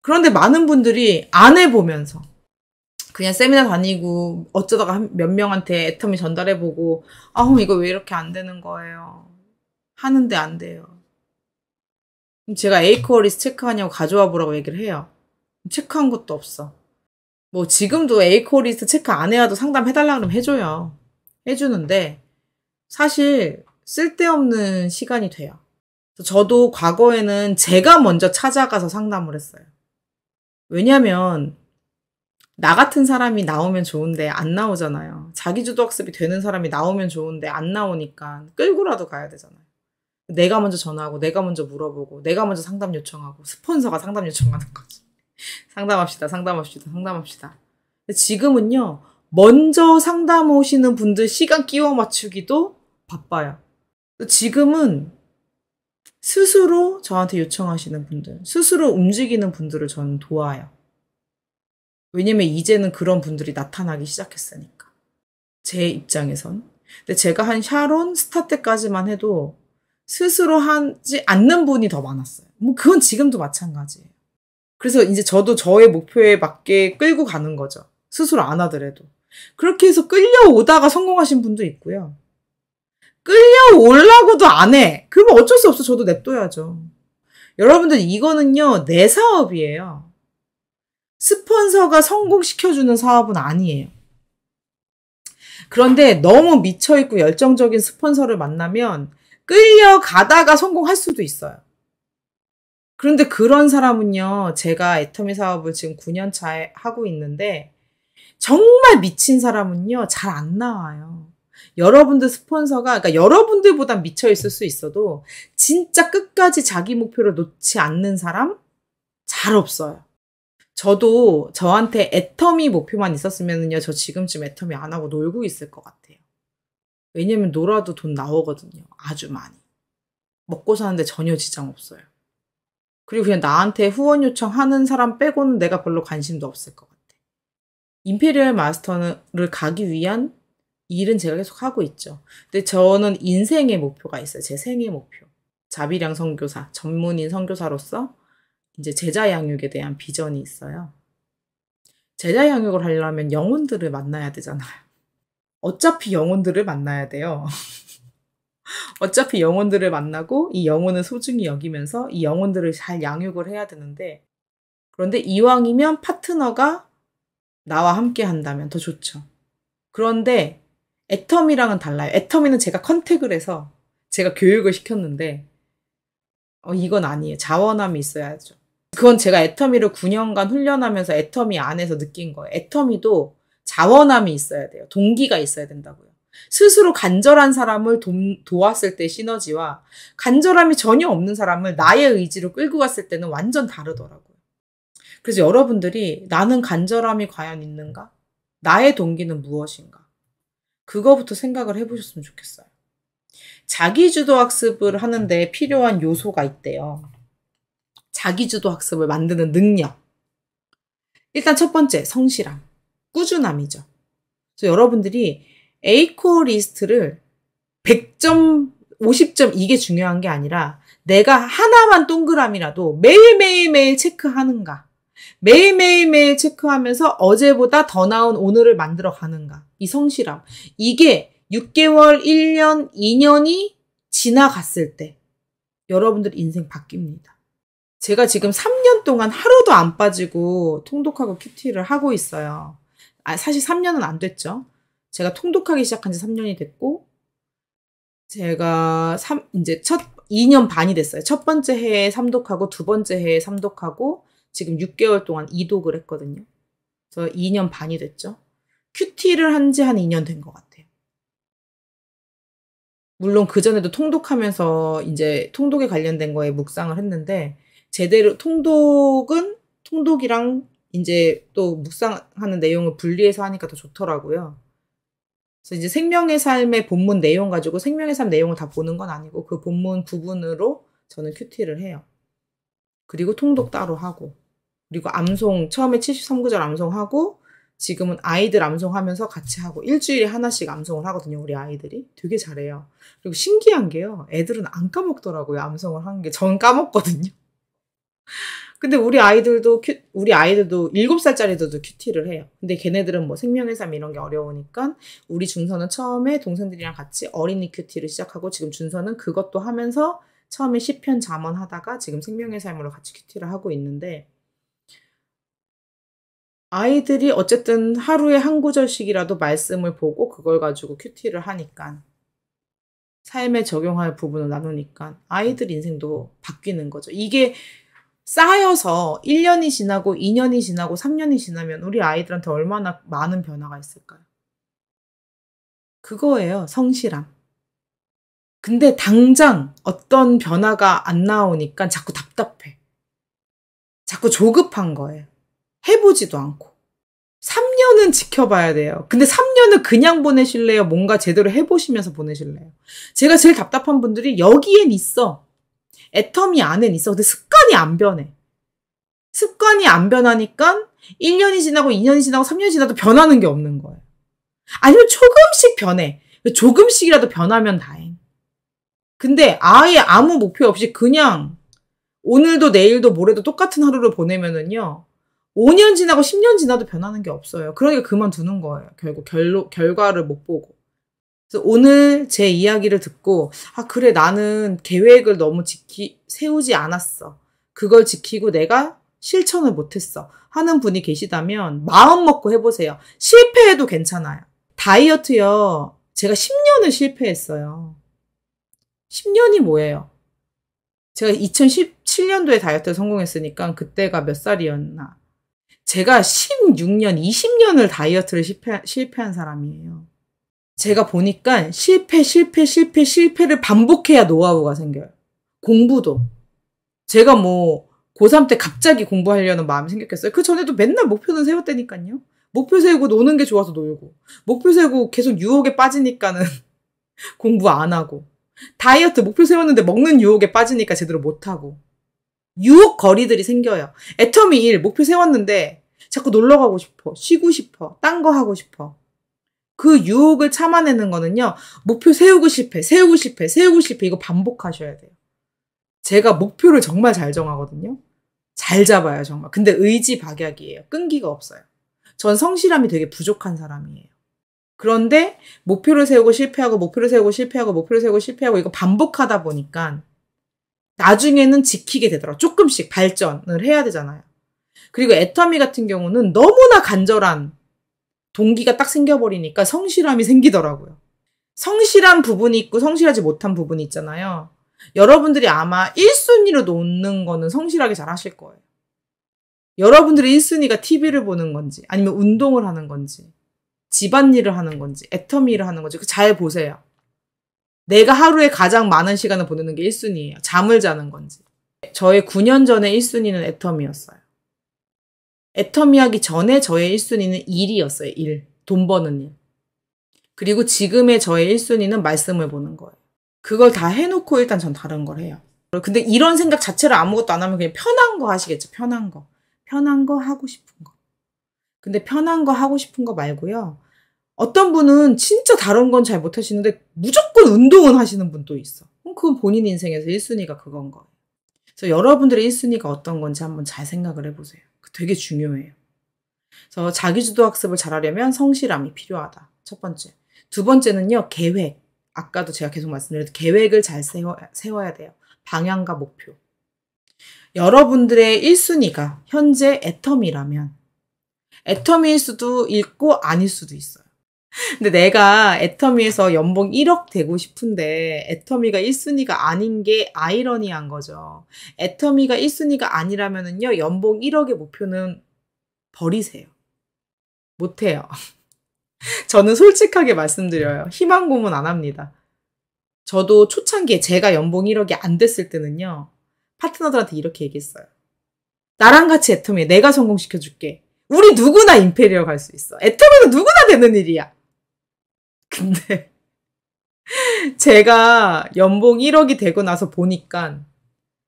그런데 많은 분들이 안 해보면서 그냥 세미나 다니고 어쩌다가 몇 명한테 애터미 전달해보고 아우 이거 왜 이렇게 안 되는 거예요. 하는데 안 돼요. 제가 에이코어리스 체크하냐고 가져와 보라고 얘기를 해요. 체크한 것도 없어. 뭐 지금도 에이코어리스 체크 안 해와도 상담해달라 그러면 해줘요. 해주는데 사실 쓸데없는 시간이 돼요. 저도 과거에는 제가 먼저 찾아가서 상담을 했어요. 왜냐면 나 같은 사람이 나오면 좋은데 안 나오잖아요. 자기주도학습이 되는 사람이 나오면 좋은데 안 나오니까 끌고라도 가야 되잖아요. 내가 먼저 전화하고, 내가 먼저 물어보고, 내가 먼저 상담 요청하고, 스폰서가 상담 요청하는 거지. <laughs> 상담합시다, 상담합시다, 상담합시다. 지금은요, 먼저 상담 오시는 분들 시간 끼워 맞추기도 바빠요. 지금은 스스로 저한테 요청하시는 분들, 스스로 움직이는 분들을 저는 도와요. 왜냐면 이제는 그런 분들이 나타나기 시작했으니까. 제 입장에선. 근데 제가 한 샤론 스타 때까지만 해도 스스로 하지 않는 분이 더 많았어요. 뭐 그건 지금도 마찬가지예요. 그래서 이제 저도 저의 목표에 맞게 끌고 가는 거죠. 스스로 안 하더라도. 그렇게 해서 끌려오다가 성공하신 분도 있고요. 끌려올라고도 안 해. 그러면 어쩔 수 없어. 저도 냅둬야죠. 여러분들 이거는요, 내 사업이에요. 스폰서가 성공시켜주는 사업은 아니에요. 그런데 너무 미쳐있고 열정적인 스폰서를 만나면 끌려가다가 성공할 수도 있어요. 그런데 그런 사람은요, 제가 애터미 사업을 지금 9년 차에 하고 있는데, 정말 미친 사람은요, 잘 안 나와요. 여러분들 스폰서가, 그러니까 여러분들보다 미쳐있을 수 있어도, 진짜 끝까지 자기 목표를 놓지 않는 사람? 잘 없어요. 저도 저한테 애터미 목표만 있었으면요, 저 지금쯤 애터미 안 하고 놀고 있을 것 같아요. 왜냐면 놀아도 돈 나오거든요. 아주 많이. 먹고 사는데 전혀 지장 없어요. 그리고 그냥 나한테 후원 요청하는 사람 빼고는 내가 별로 관심도 없을 것 같아. 임페리얼 마스터를 가기 위한 일은 제가 계속 하고 있죠. 근데 저는 인생의 목표가 있어요. 제 생의 목표. 자비량 선교사, 전문인 선교사로서 이제 제자 양육에 대한 비전이 있어요. 제자 양육을 하려면 영혼들을 만나야 되잖아요. 어차피 영혼들을 만나야 돼요. <laughs> 어차피 영혼들을 만나고 이 영혼을 소중히 여기면서 이 영혼들을 잘 양육을 해야 되는데 그런데 이왕이면 파트너가 나와 함께 한다면 더 좋죠. 그런데 애터미랑은 달라요. 애터미는 제가 컨택을 해서 제가 교육을 시켰는데 어, 이건 아니에요. 자원함이 있어야죠. 그건 제가 애터미를 9년간 훈련하면서 애터미 안에서 느낀 거예요. 애터미도 자원함이 있어야 돼요. 동기가 있어야 된다고요. 스스로 간절한 사람을 돔, 도왔을 때 시너지와 간절함이 전혀 없는 사람을 나의 의지로 끌고 갔을 때는 완전 다르더라고요. 그래서 여러분들이 나는 간절함이 과연 있는가? 나의 동기는 무엇인가? 그거부터 생각을 해보셨으면 좋겠어요. 자기주도학습을 하는데 필요한 요소가 있대요. 자기주도 학습을 만드는 능력. 일단 첫 번째, 성실함. 꾸준함이죠. 그래서 여러분들이 에이코 리스트를 100점, 50점 이게 중요한 게 아니라 내가 하나만 동그라미라도 매일매일매일 체크하는가. 매일매일매일 체크하면서 어제보다 더 나은 오늘을 만들어 가는가. 이 성실함. 이게 6개월, 1년, 2년이 지나갔을 때 여러분들 인생 바뀝니다. 제가 지금 3년 동안 하루도 안 빠지고 통독하고 큐티를 하고 있어요. 아, 사실 3년은 안 됐죠. 제가 통독하기 시작한 지 3년이 됐고, 제가 3, 이제 첫 2년 반이 됐어요. 첫 번째 해에 3독하고, 두 번째 해에 3독하고, 지금 6개월 동안 2독을 했거든요. 그래서 2년 반이 됐죠. 큐티를 한 지한 한 2년 된 것 같아요. 물론 그전에도 통독하면서 이제 통독에 관련된 거에 묵상을 했는데, 제대로 통독은 통독이랑 이제 또 묵상하는 내용을 분리해서 하니까 더 좋더라고요. 그래서 이제 생명의 삶의 본문 내용 가지고 생명의 삶 내용을 다 보는 건 아니고 그 본문 부분으로 저는 큐티를 해요. 그리고 통독 따로 하고 그리고 암송 처음에 73구절 암송하고 지금은 아이들 암송하면서 같이 하고 일주일에 하나씩 암송을 하거든요. 우리 아이들이 되게 잘해요. 그리고 신기한 게요. 애들은 안 까먹더라고요. 암송을 하는 게전 까먹거든요. 근데 우리 아이들도 큐, 우리 아이들도 일곱 살짜리들도 큐티를 해요. 근데 걔네들은 뭐 생명의 삶 이런 게 어려우니까 우리 준서는 처음에 동생들이랑 같이 어린이 큐티를 시작하고 지금 준서는 그것도 하면서 처음에 시편 자언 하다가 지금 생명의 삶으로 같이 큐티를 하고 있는데 아이들이 어쨌든 하루에 한 구절씩이라도 말씀을 보고 그걸 가지고 큐티를 하니까 삶에 적용할 부분을 나누니까 아이들 인생도 바뀌는 거죠. 이게 쌓여서 1년이 지나고 2년이 지나고 3년이 지나면 우리 아이들한테 얼마나 많은 변화가 있을까요? 그거예요. 성실함. 근데 당장 어떤 변화가 안 나오니까 자꾸 답답해. 자꾸 조급한 거예요. 해보지도 않고. 3년은 지켜봐야 돼요. 근데 3년은 그냥 보내실래요? 뭔가 제대로 해보시면서 보내실래요? 제가 제일 답답한 분들이 여기엔 있어. 애텀이 안엔 있어. 근데 습관이 안 변해. 습관이 안 변하니까 1년이 지나고 2년이 지나고 3년이 지나도 변하는 게 없는 거예요. 아니면 조금씩 변해. 조금씩이라도 변하면 다행. 근데 아예 아무 목표 없이 그냥 오늘도 내일도 모레도 똑같은 하루를 보내면은요. 5년 지나고 10년 지나도 변하는 게 없어요. 그러니까 그만두는 거예요. 결국 결로, 결과를 못 보고. 오늘 제 이야기를 듣고 아 그래 나는 계획을 너무 지키 세우지 않았어. 그걸 지키고 내가 실천을 못했어 하는 분이 계시다면 마음 먹고 해보세요. 실패해도 괜찮아요. 다이어트요. 제가 10년을 실패했어요. 10년이 뭐예요? 제가 2017년도에 다이어트에 성공했으니까 그때가 몇 살이었나? 제가 16년, 20년을 다이어트를 실패, 실패한 사람이에요. 제가 보니까 실패, 실패, 실패, 실패를 반복해야 노하우가 생겨요. 공부도. 제가 뭐, 고3 때 갑자기 공부하려는 마음이 생겼겠어요. 그 전에도 맨날 목표는 세웠다니까요. 목표 세우고 노는 게 좋아서 놀고, 목표 세우고 계속 유혹에 빠지니까는 <laughs> 공부 안 하고, 다이어트 목표 세웠는데 먹는 유혹에 빠지니까 제대로 못 하고, 유혹 거리들이 생겨요. 애터미 일, 목표 세웠는데 자꾸 놀러 가고 싶어, 쉬고 싶어, 딴 거 하고 싶어. 그 유혹을 참아내는 거는요. 목표 세우고 실패, 세우고 실패, 세우고 실패 이거 반복하셔야 돼요. 제가 목표를 정말 잘 정하거든요. 잘 잡아요, 정말. 근데 의지 박약이에요. 끈기가 없어요. 전 성실함이 되게 부족한 사람이에요. 그런데 목표를 세우고 실패하고 목표를 세우고 실패하고 목표를 세우고 실패하고 이거 반복하다 보니까 나중에는 지키게 되더라. 조금씩 발전을 해야 되잖아요. 그리고 애터미 같은 경우는 너무나 간절한 동기가 딱 생겨버리니까 성실함이 생기더라고요. 성실한 부분이 있고 성실하지 못한 부분이 있잖아요. 여러분들이 아마 1순위로 놓는 거는 성실하게 잘 하실 거예요. 여러분들이 1순위가 TV를 보는 건지, 아니면 운동을 하는 건지, 집안일을 하는 건지, 애터미를 하는 건지, 잘 보세요. 내가 하루에 가장 많은 시간을 보내는 게 1순위예요. 잠을 자는 건지. 저의 9년 전에 1순위는 애터미였어요. 애터미하기 전에 저의 1순위는 일이었어요. 일. 돈 버는 일. 그리고 지금의 저의 1순위는 말씀을 보는 거예요. 그걸 다 해놓고 일단 전 다른 걸 해요. 근데 이런 생각 자체를 아무것도 안 하면 그냥 편한 거 하시겠죠. 편한 거. 편한 거 하고 싶은 거. 근데 편한 거 하고 싶은 거 말고요. 어떤 분은 진짜 다른 건 잘 못 하시는데 무조건 운동은 하시는 분도 있어. 그건 본인 인생에서 1순위가 그건 거예요. 그래서 여러분들의 1순위가 어떤 건지 한번 잘 생각을 해보세요. 되게 중요해요. 그래서 자기주도 학습을 잘하려면 성실함이 필요하다. 첫 번째. 두 번째는요, 계획. 아까도 제가 계속 말씀드렸 계획을 잘 세워, 세워야 돼요. 방향과 목표. 여러분들의 1순위가 현재 애텀이라면 애텀일 수도 있고 아닐 수도 있어요. 근데 내가 애터미에서 연봉 1억 되고 싶은데 애터미가 1순위가 아닌 게 아이러니한 거죠. 애터미가 1순위가 아니라면은요, 연봉 1억의 목표는 버리세요. 못해요. <laughs> 저는 솔직하게 말씀드려요. 희망 고문 안 합니다. 저도 초창기에 제가 연봉 1억이 안 됐을 때는요, 파트너들한테 이렇게 얘기했어요. 나랑 같이 애터미에 내가 성공시켜줄게. 우리 누구나 임페리어 갈 수 있어. 애터미는 누구나 되는 일이야. 근데 제가 연봉 1억이 되고 나서 보니까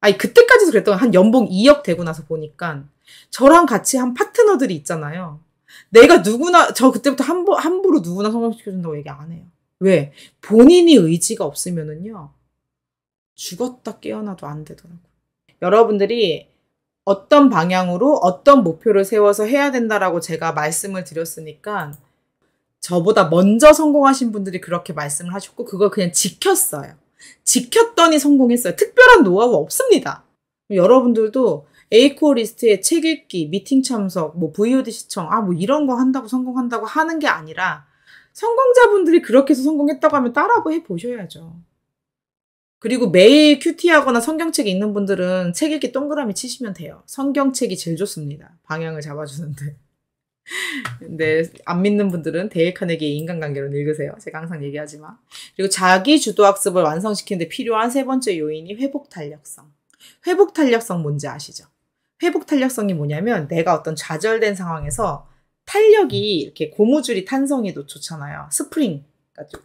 아니 그때까지도 그랬던 한 연봉 2억 되고 나서 보니까 저랑 같이 한 파트너들이 있잖아요. 내가 누구나 저 그때부터 함부, 함부로 누구나 성공시켜준다고 얘기 안 해요. 왜? 본인이 의지가 없으면은요 죽었다 깨어나도 안 되더라고요. 여러분들이 어떤 방향으로 어떤 목표를 세워서 해야 된다라고 제가 말씀을 드렸으니까 저보다 먼저 성공하신 분들이 그렇게 말씀을 하셨고 그걸 그냥 지켰어요. 지켰더니 성공했어요. 특별한 노하우 없습니다. 여러분들도 에이코리스트의책 읽기, 미팅 참석, 뭐 VOD 시청, 아 뭐 이런 거 한다고 성공한다고 하는 게 아니라 성공자분들이 그렇게 해서 성공했다고 하면 따라고 해보셔야죠. 그리고 매일 큐티하거나 성경책 이있는 분들은 책 읽기 동그라미 치시면 돼요. 성경책이 제일 좋습니다. 방향을 잡아주는데. 근데 안 믿는 분들은 데일 카네게 인간관계론 읽으세요. 제가 항상 얘기하지만. 그리고 자기 주도학습을 완성시키는데 필요한 세 번째 요인이 회복 탄력성. 회복 탄력성 뭔지 아시죠? 회복 탄력성이 뭐냐면 내가 어떤 좌절된 상황에서 탄력이 이렇게 고무줄이 탄성이도 좋잖아요. 스프링 같죠.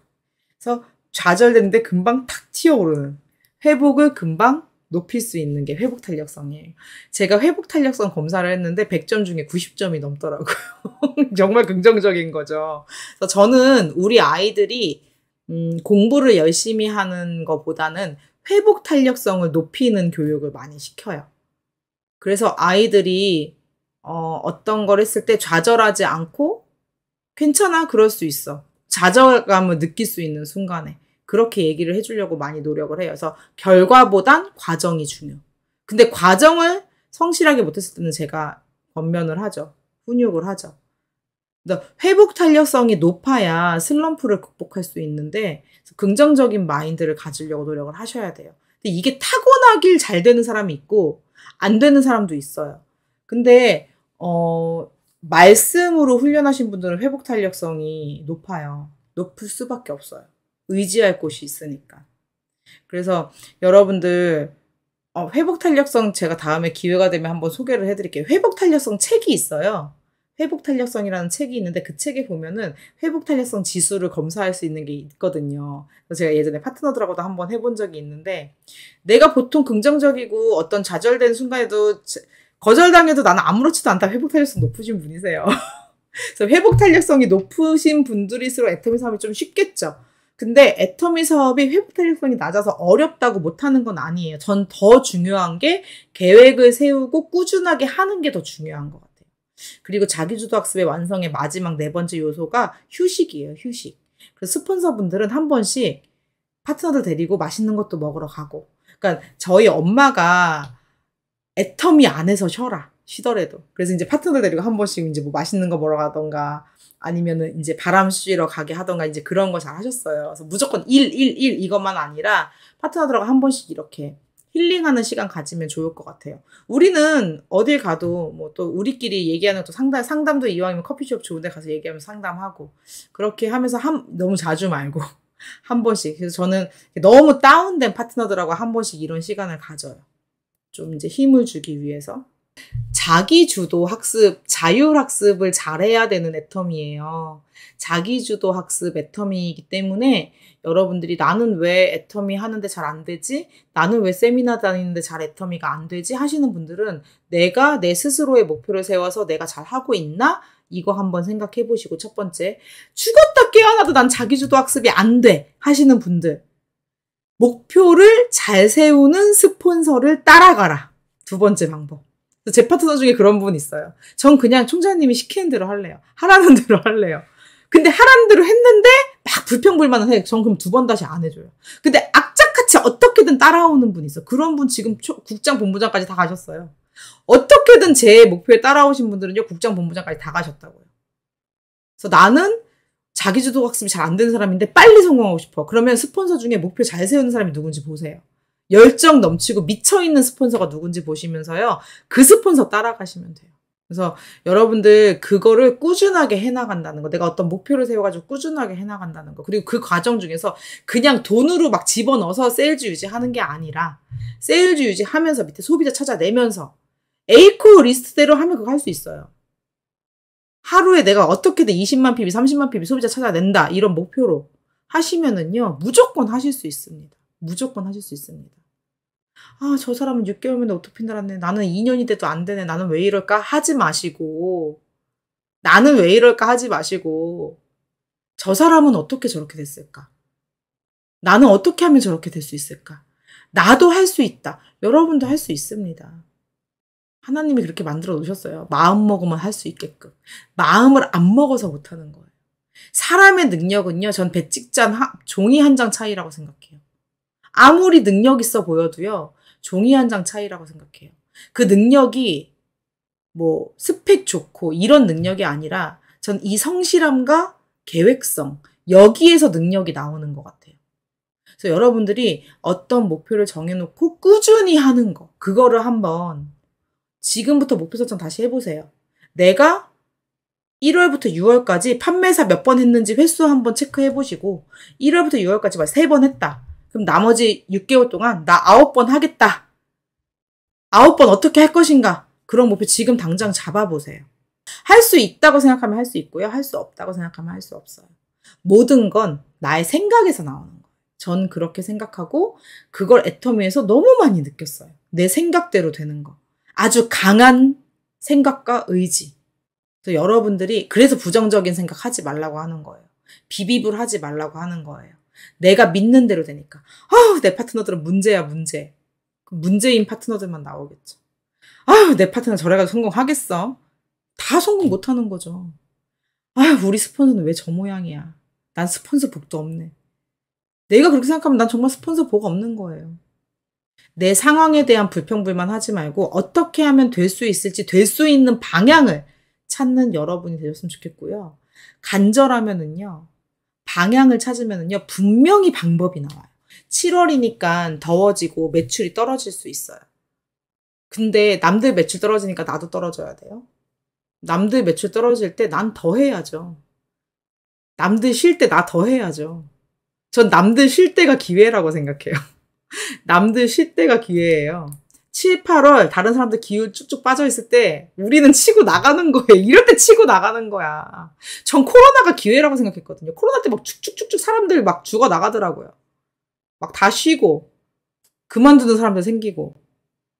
그래서 좌절됐는데 금방 탁 튀어오르는 회복을 금방 높일 수 있는 게 회복 탄력성이에요. 제가 회복 탄력성 검사를 했는데 100점 중에 90점이 넘더라고요. <laughs> 정말 긍정적인 거죠. 그래서 저는 우리 아이들이 음, 공부를 열심히 하는 것보다는 회복 탄력성을 높이는 교육을 많이 시켜요. 그래서 아이들이 어, 어떤 걸 했을 때 좌절하지 않고 괜찮아 그럴 수 있어. 좌절감을 느낄 수 있는 순간에 그렇게 얘기를 해주려고 많이 노력을 해요. 그래서 결과보단 과정이 중요. 근데 과정을 성실하게 못했을 때는 제가 번면을 하죠. 훈육을 하죠. 회복 탄력성이 높아야 슬럼프를 극복할 수 있는데 긍정적인 마인드를 가지려고 노력을 하셔야 돼요. 근데 이게 타고나길 잘 되는 사람이 있고 안 되는 사람도 있어요. 근데 어 말씀으로 훈련하신 분들은 회복 탄력성이 높아요. 높을 수밖에 없어요. 의지할 곳이 있으니까. 그래서 여러분들 어, 회복 탄력성 제가 다음에 기회가 되면 한번 소개를 해드릴게요. 회복 탄력성 책이 있어요. 회복 탄력성이라는 책이 있는데 그 책에 보면은 회복 탄력성 지수를 검사할 수 있는 게 있거든요. 그래서 제가 예전에 파트너들하고도 한번 해본 적이 있는데 내가 보통 긍정적이고 어떤 좌절된 순간에도 거절당해도 나는 아무렇지도 않다 회복 탄력성 높으신 분이세요. <laughs> 그래서 회복 탄력성이 높으신 분들일수록 애터미 사이좀 쉽겠죠. 근데 애터미 사업이 회복 탄력성이 낮아서 어렵다고 못하는 건 아니에요. 전 더 중요한 게 계획을 세우고 꾸준하게 하는 게 더 중요한 것 같아요. 그리고 자기주도 학습의 완성의 마지막 네 번째 요소가 휴식이에요. 휴식. 그래서 스폰서분들은 한 번씩 파트너들 데리고 맛있는 것도 먹으러 가고. 그러니까 저희 엄마가 애터미 안에서 쉬어라. 쉬더라도. 그래서 이제 파트너들 데리고 한 번씩 이제 뭐 맛있는 거 먹으러 가던가 아니면은 이제 바람 쐬러 가게 하던가 이제 그런 거 잘 하셨어요. 그래서 무조건 1, 1, 1 이것만 아니라 파트너들하고 한 번씩 이렇게 힐링하는 시간 가지면 좋을 것 같아요. 우리는 어딜 가도 뭐 또 우리끼리 얘기하는 또 상담 상담도 이왕이면 커피숍 좋은데 가서 얘기하면 상담하고 그렇게 하면서 한 너무 자주 말고 <laughs> 한 번씩 그래서 저는 너무 다운된 파트너들하고 한 번씩 이런 시간을 가져요. 좀 이제 힘을 주기 위해서 자기주도 학습, 자율학습을 잘해야 되는 애터미에요 자기주도 학습 애터미이기 때문에 여러분들이 나는 왜애터미 하는데 잘 안 되지? 나는 왜 세미나 다니는데 잘애터미가안 되지? 하시는 분들은 내가 내 스스로의 목표를 세워서 내가 잘 하고 있나? 이거 한번 생각해 보시고 첫 번째 죽었다 깨어나도 난 자기주도 학습이 안 돼 하시는 분들 목표를 잘 세우는 스폰서를 따라가라 두 번째 방법 제 파트너 중에 그런 분 있어요. 전 그냥 총장님이 시키는 대로 할래요. 하라는 <laughs> 대로 할래요. 근데 하라는 대로 했는데 막 불평불만을 해. 전 그럼 두 번 다시 안 해줘요. 근데 악착같이 어떻게든 따라오는 분 있어. 그런 분 지금 초, 국장 본부장까지 다 가셨어요. 어떻게든 제 목표에 따라오신 분들은요, 국장 본부장까지 다 가셨다고요. 그래서 나는 자기주도 학습이 잘 안 되는 사람인데 빨리 성공하고 싶어. 그러면 스폰서 중에 목표 잘 세우는 사람이 누군지 보세요. 열정 넘치고 미쳐있는 스폰서가 누군지 보시면서요. 그 스폰서 따라가시면 돼요. 그래서 여러분들 그거를 꾸준하게 해나간다는 거, 내가 어떤 목표를 세워가지고 꾸준하게 해나간다는 거, 그리고 그 과정 중에서 그냥 돈으로 막 집어넣어서 세일즈 유지하는 게 아니라 세일즈 유지하면서 밑에 소비자 찾아내면서 에이코 리스트대로 하면 그거 할 수 있어요. 하루에 내가 어떻게든 20만 PB, 30만 PB 소비자 찾아낸다 이런 목표로 하시면은요 무조건 하실 수 있습니다. 무조건 하실 수 있습니다. 아, 저 사람은 6개월면에 오토핀 달았네. 나는 2년이 돼도 안 되네. 나는 왜 이럴까? 하지 마시고. 나는 왜 이럴까? 하지 마시고. 저 사람은 어떻게 저렇게 됐을까? 나는 어떻게 하면 저렇게 될 수 있을까? 나도 할 수 있다. 여러분도 할 수 있습니다. 하나님이 그렇게 만들어 놓으셨어요. 마음먹으면 할 수 있게끔. 마음을 안 먹어서 못하는 거예요. 사람의 능력은요, 전배찍자 종이 한 장 차이라고 생각해요. 아무리 능력 있어 보여도요. 종이 한 장 차이라고 생각해요. 그 능력이 뭐 스펙 좋고 이런 능력이 아니라 전 이 성실함과 계획성 여기에서 능력이 나오는 것 같아요. 그래서 여러분들이 어떤 목표를 정해놓고 꾸준히 하는 거 그거를 한번 지금부터 목표 설정 다시 해보세요. 내가 1월부터 6월까지 판매사 몇 번 했는지 횟수 한번 체크해 보시고 1월부터 6월까지 막 3번 했다. 그럼 나머지 6개월 동안 나 9번 하겠다. 9번 어떻게 할 것인가? 그런 목표 지금 당장 잡아보세요. 할 수 있다고 생각하면 할 수 있고요. 할 수 없다고 생각하면 할 수 없어요. 모든 건 나의 생각에서 나오는 거예요. 전 그렇게 생각하고 그걸 애터미에서 너무 많이 느꼈어요. 내 생각대로 되는 거. 아주 강한 생각과 의지. 그래서 여러분들이 그래서 부정적인 생각 하지 말라고 하는 거예요. 비비불 하지 말라고 하는 거예요. 내가 믿는 대로 되니까. 아내 파트너들은 문제야, 문제. 문제인 파트너들만 나오겠죠. 아내 파트너 저래가지고 성공하겠어? 다 성공 못하는 거죠. 아 우리 스폰서는 왜 저 모양이야? 난 스폰서 복도 없네. 내가 그렇게 생각하면 난 정말 스폰서 복 없는 거예요. 내 상황에 대한 불평불만 하지 말고 어떻게 하면 될 수 있을지 될 수 있는 방향을 찾는 여러분이 되셨으면 좋겠고요. 간절하면은요. 방향을 찾으면요 분명히 방법이 나와요. 7월이니까 더워지고 매출이 떨어질 수 있어요. 근데 남들 매출 떨어지니까 나도 떨어져야 돼요. 남들 매출 떨어질 때 난 더 해야죠. 남들 쉴 때 나 더 해야죠. 전 남들 쉴 때가 기회라고 생각해요. <laughs> 남들 쉴 때가 기회예요. 7, 8월 다른 사람들 기운 쭉쭉 빠져 있을 때 우리는 치고 나가는 거예요. 이럴 때 치고 나가는 거야. 전 코로나가 기회라고 생각했거든요. 코로나 때 막 쭉쭉쭉쭉 사람들 막 죽어 나가더라고요. 막 다 쉬고 그만두는 사람들 생기고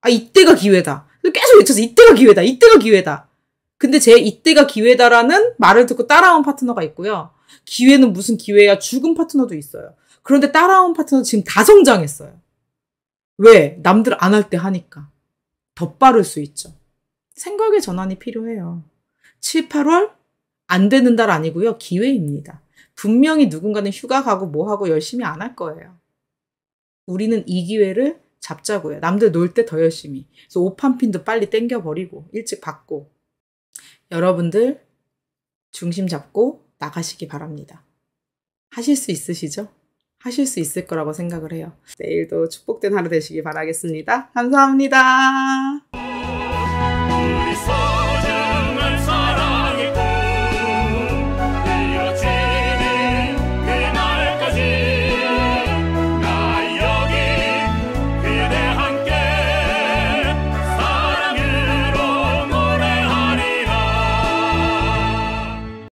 아 이때가 기회다. 계속 외쳐서 이때가 기회다. 이때가 기회다. 근데 제 이때가 기회다라는 말을 듣고 따라온 파트너가 있고요. 기회는 무슨 기회야? 죽은 파트너도 있어요. 그런데 따라온 파트너 지금 다 성장했어요. 왜? 남들 안 할 때 하니까. 더 빠를 수 있죠. 생각의 전환이 필요해요. 7, 8월? 안 되는 달 아니고요. 기회입니다. 분명히 누군가는 휴가 가고 뭐 하고 열심히 안 할 거예요. 우리는 이 기회를 잡자고요. 남들 놀 때 더 열심히. 그래서 오판핀도 빨리 땡겨버리고, 일찍 받고. 여러분들, 중심 잡고 나가시기 바랍니다. 하실 수 있으시죠? 하실 수 있을 거라고 생각을 해요. 내일도 축복된 하루 되시길 바라겠습니다. 감사합니다.